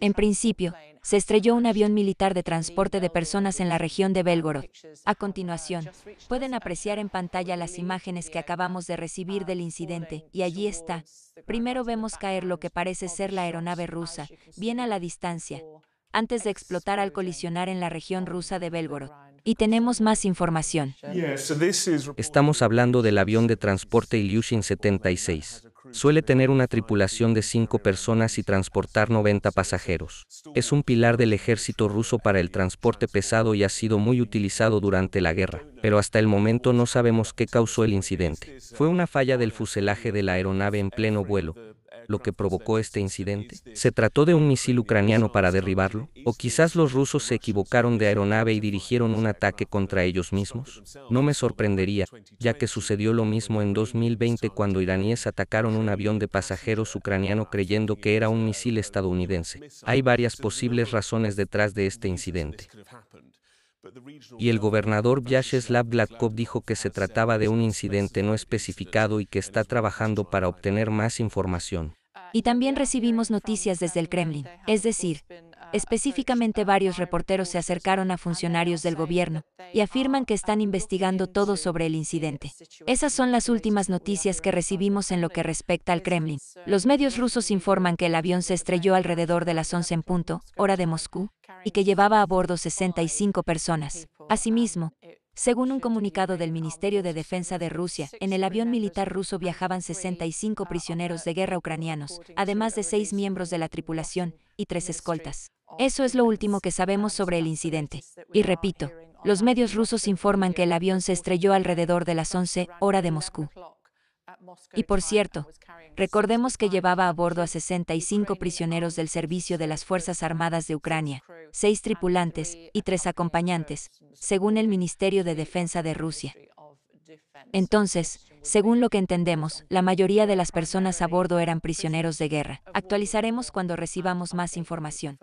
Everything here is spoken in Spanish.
En principio, se estrelló un avión militar de transporte de personas en la región de Belgorod. A continuación, pueden apreciar en pantalla las imágenes que acabamos de recibir del incidente, y allí está. Primero vemos caer lo que parece ser la aeronave rusa, bien a la distancia, antes de explotar al colisionar en la región rusa de Belgorod. Y tenemos más información. Estamos hablando del avión de transporte Ilyushin 76. Suele tener una tripulación de cinco personas y transportar 90 pasajeros. Es un pilar del ejército ruso para el transporte pesado y ha sido muy utilizado durante la guerra, pero hasta el momento no sabemos qué causó el incidente. Fue una falla del fuselaje de la aeronave en pleno vuelo, lo que provocó este incidente? ¿Se trató de un misil ucraniano para derribarlo? ¿O quizás los rusos se equivocaron de aeronave y dirigieron un ataque contra ellos mismos? No me sorprendería, ya que sucedió lo mismo en 2020 cuando iraníes atacaron un avión de pasajeros ucraniano creyendo que era un misil estadounidense. Hay varias posibles razones detrás de este incidente. Y el gobernador Vyacheslav Gladkov dijo que se trataba de un incidente no especificado y que está trabajando para obtener más información. Y también recibimos noticias desde el Kremlin, es decir, específicamente varios reporteros se acercaron a funcionarios del gobierno y afirman que están investigando todo sobre el incidente. Esas son las últimas noticias que recibimos en lo que respecta al Kremlin. Los medios rusos informan que el avión se estrelló alrededor de las 11 en punto, hora de Moscú, y que llevaba a bordo 65 personas. Asimismo, según un comunicado del Ministerio de Defensa de Rusia, en el avión militar ruso viajaban 65 prisioneros de guerra ucranianos, además de seis miembros de la tripulación y tres escoltas. Eso es lo último que sabemos sobre el incidente. Y repito, los medios rusos informan que el avión se estrelló alrededor de las 11 hora de Moscú. Y por cierto, recordemos que llevaba a bordo a 65 prisioneros del servicio de las Fuerzas Armadas de Ucrania, seis tripulantes y tres acompañantes, según el Ministerio de Defensa de Rusia. Entonces, según lo que entendemos, la mayoría de las personas a bordo eran prisioneros de guerra. Actualizaremos cuando recibamos más información.